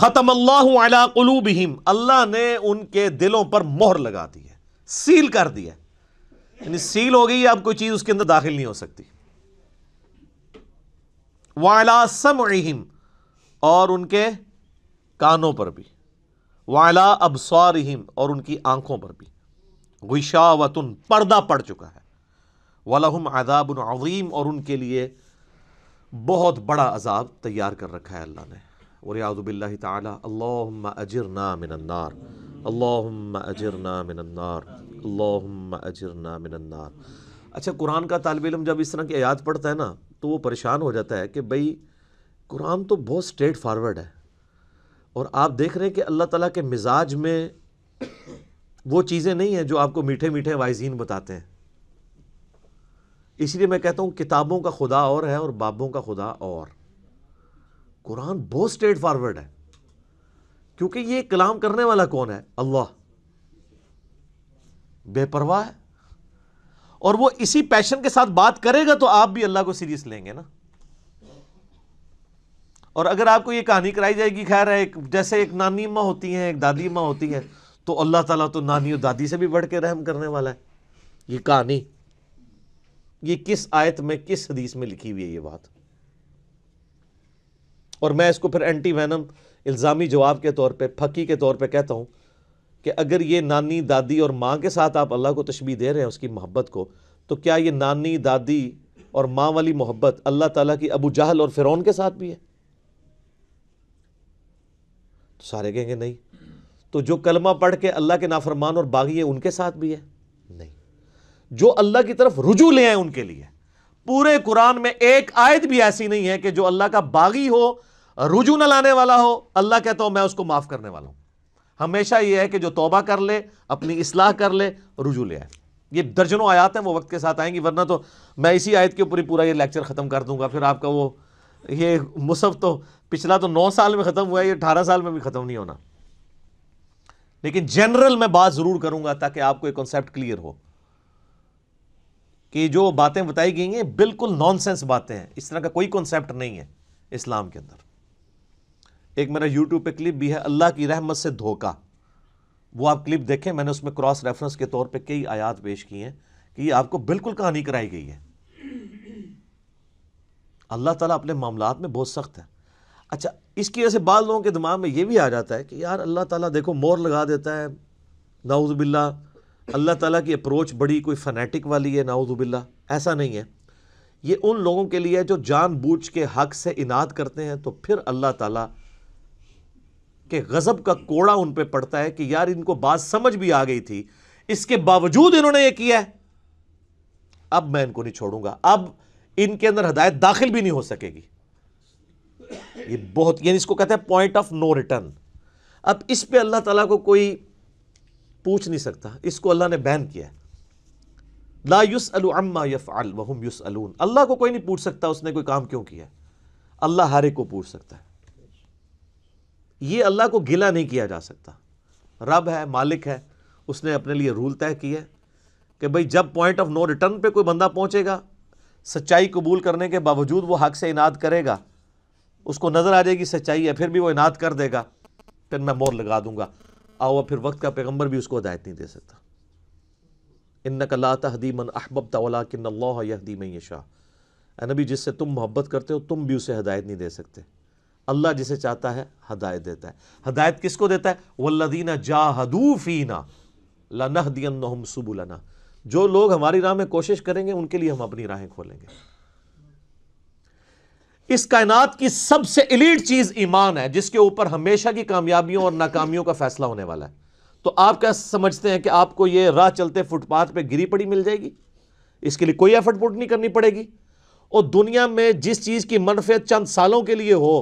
खत्म अल्लाहलूबहिम अल्लाह ने उनके दिलों पर मोहर लगा दी है सील कर दिया यानी सील हो गई अब कोई चीज़ उसके अंदर दाखिल नहीं हो सकती वाला समहिम और उनके कानों पर भी वाला अबसारहिम और उनकी आंखों पर भी गुशावतुन पर्दा पड़ चुका है वालम आदाब और उनके लिए बहुत बड़ा अजाब तैयार कर रखा है अल्लाह ने वरियाज़ुबिल्ला तल्म अजरना मिनन्नार अल्लाम अजरना मिनन्नार अल्लाम अच्छा कुरान का तालब इलम जब इस तरह की आयात पढ़ता है ना तो वो परेशान हो जाता है कि भाई कुरान तो बहुत स्ट्रेट फारवर्ड है और आप देख रहे हैं कि अल्लाह ताला के मिजाज में वो चीज़ें नहीं हैं जो आपको मीठे मीठे वाइजीन बताते हैं इसलिए मैं कहता हूँ किताबों का खुदा और है और बाबों का खुदा और कुरान बहुत स्ट्रेट फॉरवर्ड है क्योंकि ये कलाम करने वाला कौन है अल्लाह बेपरवाह है और वो इसी पैशन के साथ बात करेगा तो आप भी अल्लाह को सीरियस लेंगे ना और अगर आपको ये कहानी कराई जाएगी खैर एक जैसे एक नानी माँ होती हैं एक दादी माँ होती हैं तो अल्लाह ताला तो नानी और दादी से भी बढ़ के रहम करने वाला है ये कहानी ये किस आयत में किस हदीस में लिखी हुई है ये बात और मैं इसको फिर एंटी वैनम इल्ज़ामी जवाब के तौर पर फकी के तौर पर कहता हूँ कि अगर ये नानी दादी और माँ के साथ आप अल्लाह को तशबी दे रहे हैं उसकी मोहब्बत को तो क्या ये नानी दादी और माँ वाली मोहब्बत अल्लाह ताला की अबू जहल और फ़िरौन के साथ भी है तो सारे कहेंगे नहीं तो जो कलमा पढ़ के अल्लाह के नाफरमान और बागी है उनके साथ भी है नहीं जो अल्लाह की तरफ रुजू ले आए उनके लिए पूरे कुरान में एक आयत भी ऐसी नहीं है कि जो अल्लाह का बागी हो रुजू न लाने वाला हो अल्लाह कहता हो मैं उसको माफ़ करने वाला हूं हमेशा यह है कि जो तोबा कर ले अपनी इसलाह कर ले रुजू ले आए ये दर्जनों आयात हैं वो वक्त के साथ आएंगी वरना तो मैं इसी आयत के ऊपर ही पूरा ये लेक्चर ख़त्म कर दूंगा फिर आपका वो ये मुसफ तो पिछला तो नौ साल में ख़त्म हुआ है ये अठारह साल में भी ख़त्म नहीं होना लेकिन जनरल मैं बात ज़रूर करूंगा ताकि आपको एक कॉन्सेप्ट क्लियर हो कि जो बातें बताई गई हैं बिल्कुल नॉनसेंस बातें हैं इस तरह का कोई कॉन्सेप्ट नहीं है इस्लाम के अंदर एक मेरा यूट्यूब पे क्लिप भी है अल्लाह की रहमत से धोखा वो आप क्लिप देखें मैंने उसमें क्रॉस रेफरेंस के तौर पे कई आयात पेश की हैं कि ये आपको बिल्कुल कहानी कराई गई है अल्लाह ताला अपने मामला में बहुत सख्त है अच्छा इसकी वजह से बाद लोगों के दिमाग में ये भी आ जाता है कि यार अल्लाह ताला देखो मोर लगा देता है नाउजुबिल्ला अल्लाह ताला की अप्रोच बड़ी कोई फनेटिक वाली है नाउजुबिल्ला ऐसा नहीं है ये उन लोगों के लिए जो जानबूझ के हक से इनाद करते हैं तो फिर अल्लाह ताला कि गज़ब का कोड़ा उन पर पड़ता है कि यार इनको बात समझ भी आ गई थी इसके बावजूद इन्होंने ये किया है अब मैं इनको नहीं छोड़ूंगा अब इनके अंदर हदायत दाखिल भी नहीं हो सकेगी ये बहुत यानी इसको कहते हैं पॉइंट ऑफ नो रिटर्न अब इस पे अल्लाह ताला को कोई पूछ नहीं सकता इसको अल्लाह ने बैन किया है ला युस अम्मा यफ़ल वहम युस अल्लाह को कोई नहीं पूछ सकता उसने कोई काम क्यों किया अल्लाह हर एक को पूछ सकता है ये अल्लाह को गिला नहीं किया जा सकता रब है मालिक है उसने अपने लिए रूल तय किया कि भाई जब पॉइंट ऑफ नो रिटर्न पे कोई बंदा पहुंचेगा सच्चाई कबूल करने के बावजूद वो हक से इनाद करेगा उसको नज़र आ जाएगी सच्चाई है फिर भी वो इनाद कर देगा फिर मैं मोर लगा दूंगा आओ फिर वक्त का पैगम्बर भी उसको हदायत नहीं दे सकता इन नकला मन अहबब तवला किन्दी मैं शाह नबी जिससे तुम मोहब्बत करते हो तुम भी उसे हदायत नहीं दे सकते अल्लाह जिसे चाहता है हदायत देता है हदायत किसको देता है वल्लदीना जाहदूफीना लनह सुबुलना जो लोग हमारी राह में कोशिश करेंगे उनके लिए हम अपनी राहें खोलेंगे इस कायनात की सबसे इलीट चीज ईमान है जिसके ऊपर हमेशा की कामयाबियों और नाकामियों का फैसला होने वाला है तो आप क्या समझते हैं कि आपको यह राह चलते फुटपाथ पे गिरी पड़ी मिल जाएगी इसके लिए कोई एफर्ट पुट नहीं करनी पड़ेगी और दुनिया में जिस चीज़ की मनफियत चंद सालों के लिए हो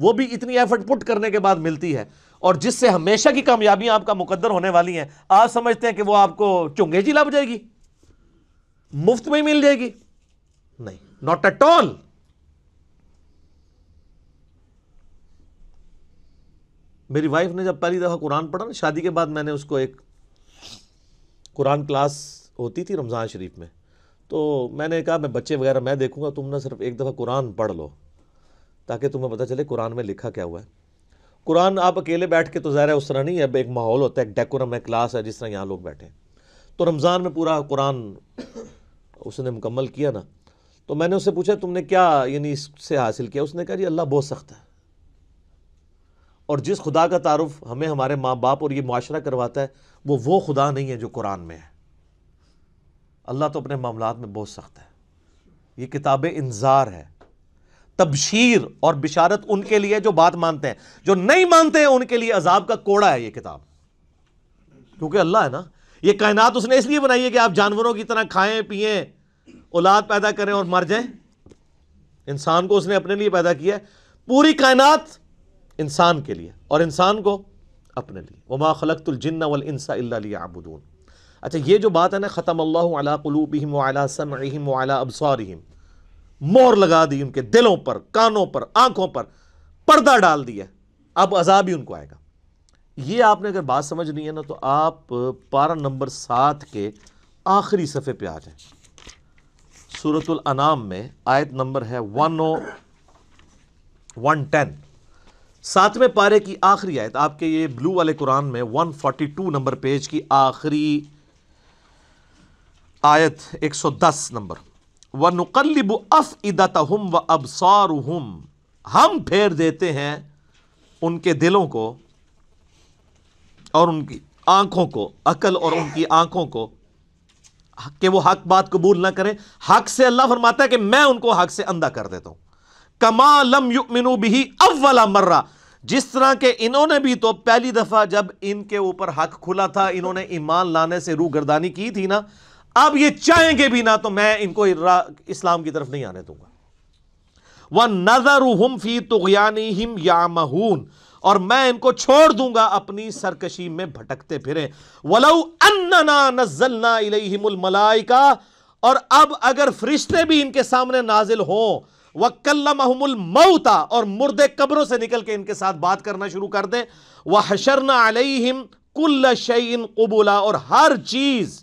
वो भी इतनी एफर्ट पुट करने के बाद मिलती है और जिससे हमेशा की कामयाबियां आपका मुकद्दर होने वाली हैं आप समझते हैं कि वो आपको चुंगे जी लग जाएगी मुफ्त में ही मिल जाएगी नहीं नॉट एट ऑल मेरी वाइफ ने जब पहली दफ़ा कुरान पढ़ा ना शादी के बाद मैंने उसको एक कुरान क्लास होती थी रमज़ान शरीफ में तो मैंने कहा मैं बच्चे वगैरह मैं देखूंगा तुम ना सिर्फ एक दफ़ा कुरान पढ़ लो ताकि तुम्हें पता चले कुरान में लिखा क्या हुआ है कुरान आप अकेले बैठ के तो ज़ाहिर है उस तरह नहीं है अब एक माहौल होता है एक डेकोरम है क्लास है जिस तरह यहाँ लोग बैठे तो रमज़ान में पूरा कुरान उसने मुकम्मल किया ना तो मैंने उससे पूछा तुमने क्या यानी इससे हासिल किया उसने कहा जी अल्लाह बहुत सख्त है और जिस खुदा का तारफ़ हमें हमारे माँ बाप और ये माशरा करवाता है वो वो खुदा नहीं है जो कुरान में है अल्लाह तो अपने मामला में बहुत सख्त है ये किताब इंजार है तबशीर और बिशारत उनके लिए जो बात मानते हैं जो नहीं मानते हैं उनके लिए अजाब का कोड़ा है ये किताब क्योंकि अल्लाह है ना ये कायनात उसने इसलिए बनाई है कि आप जानवरों की तरह खाएं पिए औलाद पैदा करें और मर जाएं इंसान को उसने अपने लिए पैदा किया है पूरी कायनात इंसान के लिए और इंसान को अपने लिए वमा खलकतुलजन्ना वल इंसा अच्छा ये जो बात है ना ख़तम अल्लाह अला कलूबहम वाला समहम अला मोर लगा दी उनके दिलों पर कानों पर आंखों पर पर्दा डाल दिया अब अजाब ही उनको आएगा ये आपने अगर बात समझ ली है ना तो आप पारा नंबर सात के आखिरी सफ़े पे आ जाए सूरतुल अनाम में आयत नंबर है वन ओ वन टेन सातवें पारे की आखिरी आयत आपके ये ब्लू वाले कुरान में वन फोर्टी टू नंबर पेज की आखिरी आयत एक सौ दस नंबर व नकलब अफ इदत हम व अबसार हम फेर देते हैं उनके दिलों को और उनकी आंखों को अकल और उनकी आंखों को कि वो हक बात कबूल ना करें हक से अल्लाह फरमाता है कि मैं उनको हक से अंधा कर देता हूं कमा लम भी अव्वला मर्रा जिस तरह के इन्होंने भी तो पहली दफ़ा जब इनके ऊपर हक खुला था इन्होंने ईमान लाने से गर्दानी की थी ना अब ये चाहेंगे भी ना तो मैं इनको इस्लाम की तरफ नहीं आने दूंगा वह नजर फी तुगयानी हिम या महून और मैं इनको छोड़ दूंगा अपनी सरकशी में भटकते फिरे वलऊ अन्ना नजलना इलेमलाइका और अब अगर फरिश्ते भी इनके सामने नाजिल हों महमुल मऊता और मुर्दे कब्रों से निकल के इनके साथ बात करना शुरू कर दें वह हशरना हिम कुल्ल शईन कबूला और हर चीज़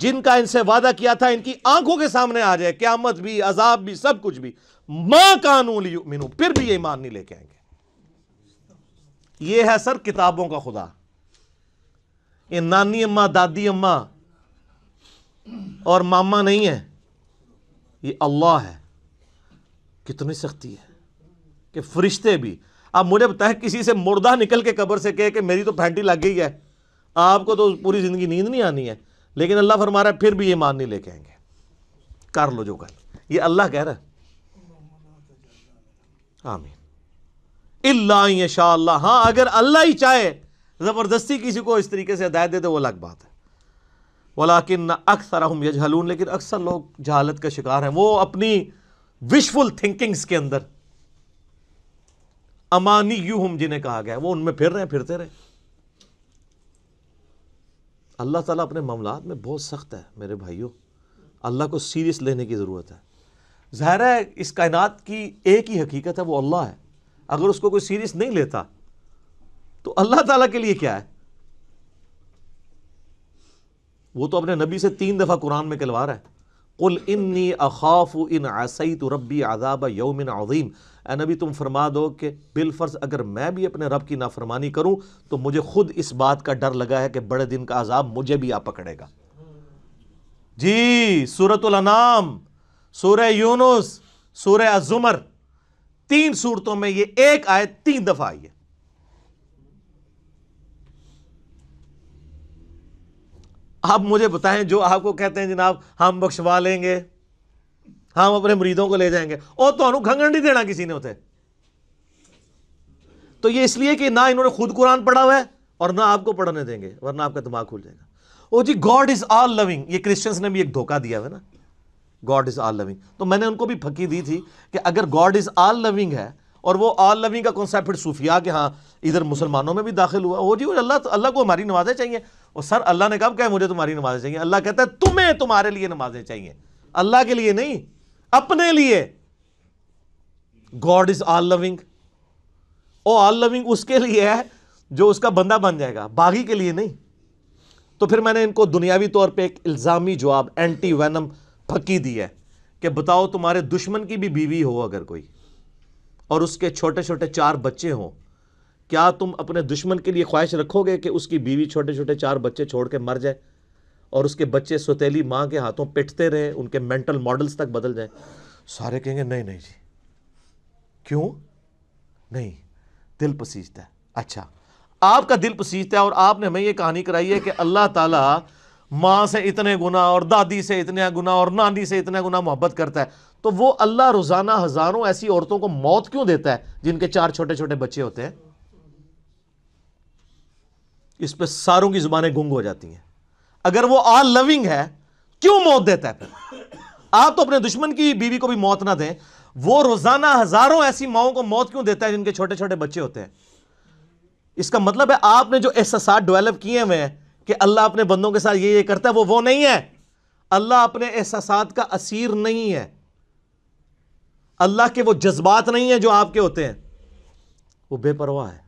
जिनका इनसे वादा किया था इनकी आंखों के सामने आ जाए क्यामत भी अजाब भी सब कुछ भी मां कानून मीनू फिर भी ये ईमान नहीं लेके आएंगे ये है सर किताबों का खुदा ये नानी अम्मा दादी अम्मा और मामा नहीं है ये अल्लाह है कितनी सख्ती है कि फरिश्ते भी आप मुझे बताएं किसी से मुर्दा निकल के कब्र से कहे कि मेरी तो फैंटी लग गई है आपको तो पूरी ज़िंदगी नींद नहीं आनी है लेकिन अल्लाह फरमा रहा है फिर भी ये मान नहीं लेके आएंगे कर लो जो कर ये अल्लाह कह रहा है आमीन इल्ला हाँ अगर अल्लाह ही चाहे ज़बरदस्ती किसी को इस तरीके से हदायत दे दे वो अलग बात है वलाकिन अक्सर हम यजहलून लेकिन अक्सर लोग जहालत का शिकार हैं वो अपनी विशफुल थिंकिंग्स के अंदर अमानी यू हम जिन्हें कहा गया वो उनमें फिर रहे फिरते रहे अल्लाह ताला अपने मामला में बहुत सख्त है मेरे भाइयों अल्लाह को सीरियस लेने की ज़रूरत है ज़ाहिर है इस कायनात की एक ही हकीकत है वो अल्लाह है अगर उसको कोई सीरियस नहीं लेता तो अल्लाह ताला के लिए क्या है वो तो अपने नबी से तीन दफ़ा कुरान में कहलवा रहा है कुल इन्नी अखाफ इन आसई तो रबी आज़ाब यौमिन अजीम नबी तुम फरमा दो कि बिलफर्ज अगर मैं भी अपने रब की नाफरमानी करूं तो मुझे खुद इस बात का डर लगा है कि बड़े दिन का अजाब मुझे भी आप पकड़ेगा जी सूरतुलनाम सूर यूनुस सूर अजुमर तीन सूरतों में ये एक आयत तीन दफ़ा आई है आप मुझे बताएं जो आपको कहते हैं जनाब हम बख्शवा लेंगे हम अपने मरीजों को ले जाएंगे और तो खंगन नहीं देना किसी ने उसे तो ये इसलिए कि ना इन्होंने खुद कुरान पढ़ा हुआ है और ना आपको पढ़ने देंगे वरना आपका दिमाग खुल जाएगा ओ जी गॉड इज ऑल लविंग ये क्रिश्चियंस ने भी एक धोखा दिया है ना गॉड इज ऑल लविंग तो मैंने उनको भी फकी दी थी कि अगर गॉड इज ऑल लविंग है और वो ऑल लविंग का कॉन्सेप्ट सूफिया के हाँ इधर मुसलमानों में भी दाखिल हुआ हो जी अल्लाह अल्लाह को हमारी नवाजें चाहिए और सर अल्लाह ने कब कहा मुझे तुम्हारी नमाजें चाहिए अल्लाह कहता है तुम्हें तुम्हारे लिए नमाजें चाहिए अल्लाह के लिए नहीं अपने लिए God is all loving all loving उसके लिए है जो उसका बंदा बन जाएगा बागी के लिए नहीं तो फिर मैंने इनको दुनियावी तौर पे एक इल्ज़ामी जवाब एंटी वैनम फकी दी है कि बताओ तुम्हारे दुश्मन की भी बीवी हो अगर कोई और उसके छोटे छोटे चार बच्चे हों क्या तुम अपने दुश्मन के लिए ख्वाहिश रखोगे कि उसकी बीवी छोटे छोटे चार बच्चे छोड़ के मर जाए और उसके बच्चे सतीली माँ के हाथों पिटते रहे उनके मेंटल मॉडल्स तक बदल जाए सारे कहेंगे नहीं नहीं जी क्यों नहीं दिल पसीजता है अच्छा आपका दिल पसीजता है और आपने हमें ये कहानी कराई है कि अल्लाह ताला माँ से इतने गुना और दादी से इतने गुना और नानी से इतना गुना मोहब्बत करता है तो वो अल्लाह रोज़ाना हज़ारों ऐसी औरतों को मौत क्यों देता है जिनके चार छोटे छोटे बच्चे होते हैं इस पर सारों की जुबानें गुंग हो जाती हैं अगर वो ऑल लविंग है क्यों मौत देता है फिर आप तो अपने दुश्मन की बीवी को भी मौत ना दें वो रोजाना हजारों ऐसी माओं को मौत क्यों देता है जिनके छोटे छोटे बच्चे होते हैं इसका मतलब है आपने जो एहसास डेवेलप किए हुए हैं कि अल्लाह अपने बंदों के साथ ये ये करता है वो वो नहीं है अल्लाह अपने एहसास का असीर नहीं है अल्लाह के वो जज्बात नहीं है जो आपके होते हैं वो बेपरवाह है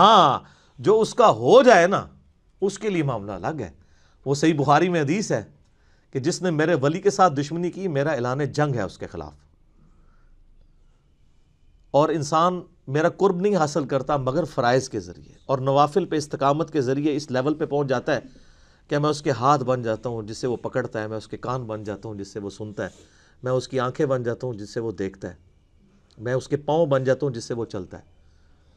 हाँ जो उसका हो जाए ना उसके लिए मामला अलग है वो सही बुहारी में हदीस है कि जिसने मेरे वली के साथ दुश्मनी की मेरा ऐलान जंग है उसके खिलाफ और इंसान मेरा कुर्ब नहीं हासिल करता मगर फ़राइज़ के ज़रिए और नवाफिल पे इस्तकामत के ज़रिए इस लेवल पे पहुंच जाता है कि मैं उसके हाथ बन जाता हूँ जिससे वो पकड़ता है मैं उसके कान बन जाता हूँ जिससे वो सुनता है मैं उसकी आंखें बन जाता हूँ जिससे वो देखता है मैं उसके पाँव बन जाता हूँ जिससे वो चलता है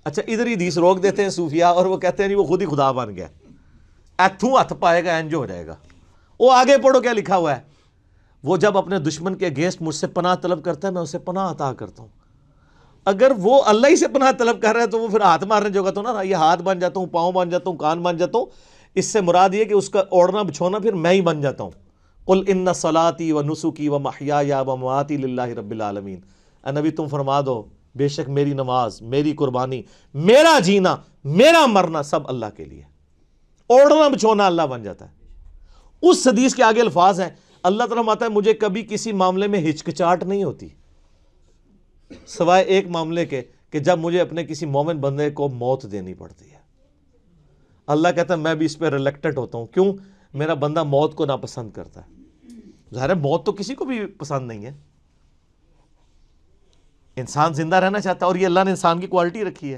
अच्छा इधर ही दीस रोक देते हैं सूफिया और वो कहते हैं जी वो खुद ही खुदा बन गया एथू हथ पाएगा जो हो जाएगा वो आगे पढ़ो क्या लिखा हुआ है वो जब अपने दुश्मन के अगेंस्ट मुझसे पनाह तलब करता है मैं उसे पनाह अता करता हूँ अगर वो अल्लाह ही से पनाह तलब कर रहा है तो वो फिर हाथ मारने जोगा तो ना ये हाथ बन जाता हूँ पाँव बन जाता हूँ कान बन जाता हूँ इससे मुराद ये कि उसका ओढ़ना बिछोना फिर मैं ही बन जाता हूँ कुल न सलाती व नुसुकी व महिया या व मवाती ला रबालमीन नबी तुम फरमा दो बेशक मेरी नमाज मेरी कुर्बानी मेरा जीना मेरा मरना सब अल्लाह के लिए ओढ़ना बिछोना अल्लाह बन जाता है उस सदीस के आगे अल्फाज हैं अल्लाह तला आता है मुझे कभी किसी मामले में हिचकिचाहट नहीं होती सवाए एक मामले के कि जब मुझे अपने किसी मोमिन बंदे को मौत देनी पड़ती है अल्लाह कहता है मैं भी इस पर रिलेक्टेड होता हूं क्यों मेरा बंदा मौत को नापसंद करता है ज़ाहिर मौत तो किसी को भी पसंद नहीं है इंसान ज़िंदा रहना चाहता है और ये अल्लाह ने इंसान की क्वालिटी रखी है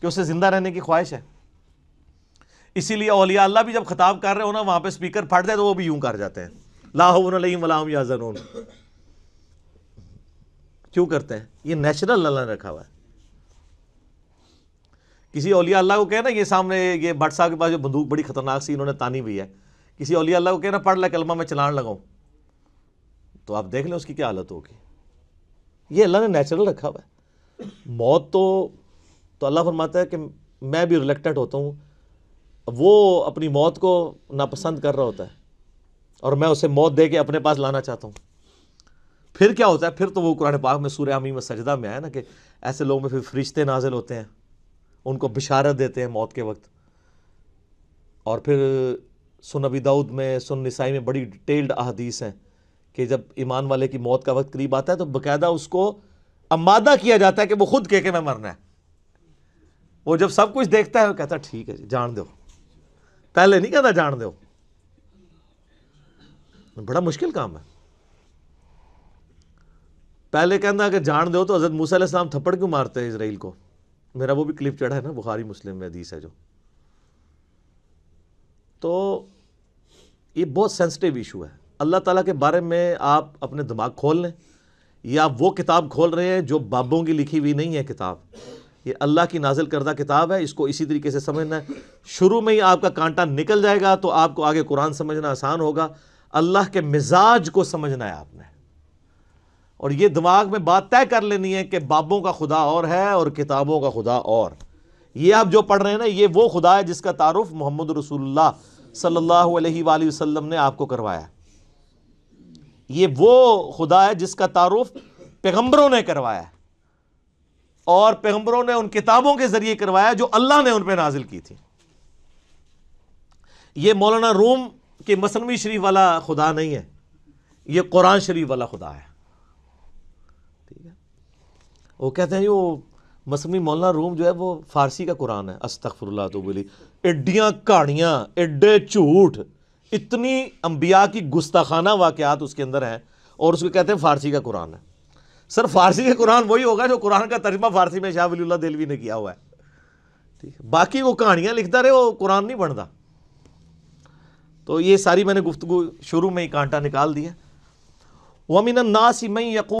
कि उसे ज़िंदा रहने की ख्वाहिश है इसीलिए अलिया अल्लाह भी जब खताब कर रहे हो ना वहां पर स्पीकर फट जाए तो वो भी यूं कर जाते हैं लाहम वलाम जनून क्यों करते हैं ये नेचुरल अल्लाह ने रखा हुआ है किसी अलिया अल्लाह को कहना ये सामने ये भट्ट साहब के पास जो बंदूक बड़ी खतरनाक सी इन्होंने तानी भी है किसी अलिया अल्लाह को कहना पढ़ ला कलमा में चलान लगाऊँ तो आप देख लें उसकी क्या हालत होगी ये अल्लाह ने नेचुरल रखा हुआ है मौत तो तो अल्लाह फरमाता है कि मैं भी रिलेक्टेड होता हूँ वो अपनी मौत को नापसंद कर रहा होता है और मैं उसे मौत दे के अपने पास लाना चाहता हूँ फिर क्या होता है फिर तो वो कुरान पाक में सूर्य आमी में सजदा में आया ना कि ऐसे लोग में फिर फरिश्ते नाजिल होते हैं उनको बिशारत देते हैं मौत के वक्त और फिर सुन अबी दाऊद में सुन निसाई में बड़ी डिटेल्ड अहदीस हैं कि जब ईमान वाले की मौत का वक्त करीब आता है तो बाकायदा उसको अमादा किया जाता है कि वो खुद कह के मैं मरना है वो जब सब कुछ देखता है वो कहता ठीक है जी जान दो पहले नहीं कहता जान दो बड़ा मुश्किल काम है पहले कहना अगर जान दो तो हजरत मूसम थप्पड़ क्यों मारते हैं इसराइल को मेरा वो भी क्लिप चढ़ा है ना बुखारी मुस्लिम में अदीस है जो तो ये बहुत सेंसिटिव इशू है अल्लाह ताला के बारे में आप अपने दिमाग खोल लें या आप वो किताब खोल रहे हैं जो बाबों की लिखी हुई नहीं है किताब ये अल्लाह की नाजिल करदा किताब है इसको इसी तरीके से समझना है शुरू में ही आपका कांटा निकल जाएगा तो आपको आगे कुरान समझना आसान होगा अल्लाह के मिजाज को समझना है आपने और ये दिमाग में बात तय कर लेनी है कि बाबों का खुदा और है और किताबों का खुदा और ये आप जो पढ़ रहे हैं ना ये वो खुदा है जिसका तारुफ मोहम्मद रसूलुल्लाह सल्लल्लाहु अलैहि वसल्लम ने आपको करवाया ये वो खुदा है जिसका तारुफ पैगम्बरों ने करवाया और पैगम्बरों ने उन किताबों के ज़रिए करवाया जो अल्लाह ने उन पर नाजिल की थी ये मौलाना रूम के मसनवी शरीफ वाला खुदा नहीं है ये कुरान शरीफ वाला खुदा है ठीक है वो कहते हैं जी वो मसनवी मौलाना रूम जो है वो फारसी का कुरान है अस्तफरल्ला तो बोली एडियाँ कहानियां एडे झूठ इतनी अम्बिया की गुस्ताखाना वाक़ात उसके अंदर हैं और उसको कहते हैं फ़ारसी का कुरान है सर फ़ारसी का कुरान वही होगा जो कुरान का तर्जमा फ़ारसी में शाह वली दिलवी ने किया हुआ है ठीक है बाकी वो कहानियाँ लिखता रहे वो कुरान नहीं पढ़ता तो ये सारी मैंने गुफ्तु शुरू में ही कांटा निकाल दिया वमिन नासी मई यकू